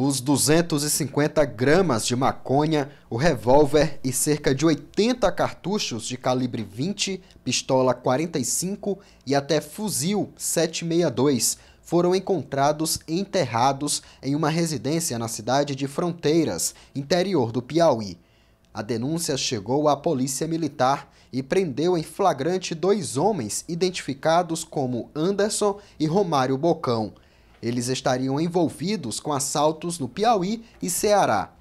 os 250 gramas de maconha, o revólver e cerca de 80 cartuchos de calibre 20, pistola 45 e até fuzil 762 foram encontrados enterrados em uma residência na cidade de Fronteiras, interior do Piauí. A denúncia chegou à Polícia Militar e prendeu em flagrante dois homens identificados como Anderson e Romário Bocão. Eles estariam envolvidos com assaltos no Piauí e Ceará.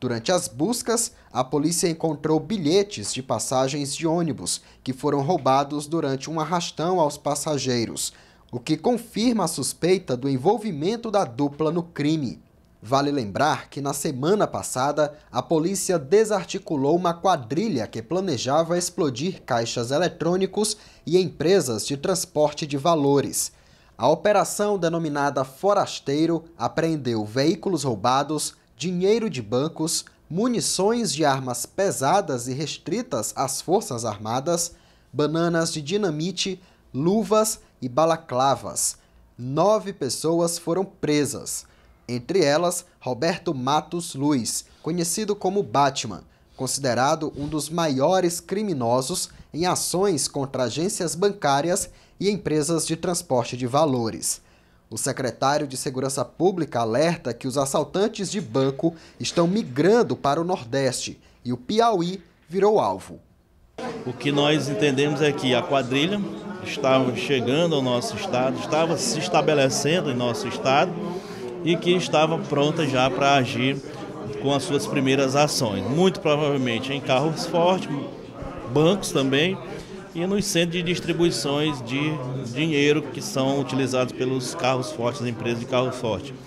Durante as buscas, a polícia encontrou bilhetes de passagens de ônibus que foram roubados durante um arrastão aos passageiros, o que confirma a suspeita do envolvimento da dupla no crime. Vale lembrar que na semana passada, a polícia desarticulou uma quadrilha que planejava explodir caixas eletrônicos e empresas de transporte de valores. A operação denominada Forasteiro apreendeu veículos roubados, dinheiro de bancos, munições de armas pesadas e restritas às Forças Armadas, bananas de dinamite, luvas e balaclavas. Nove pessoas foram presas, entre elas Roberto Matos Luiz, conhecido como Batman considerado um dos maiores criminosos em ações contra agências bancárias e empresas de transporte de valores. O secretário de Segurança Pública alerta que os assaltantes de banco estão migrando para o Nordeste e o Piauí virou alvo. O que nós entendemos é que a quadrilha estava chegando ao nosso estado, estava se estabelecendo em nosso estado e que estava pronta já para agir com as suas primeiras ações. Muito provavelmente em carros fortes, bancos também e nos centros de distribuições de dinheiro que são utilizados pelos carros fortes, empresas de carro forte.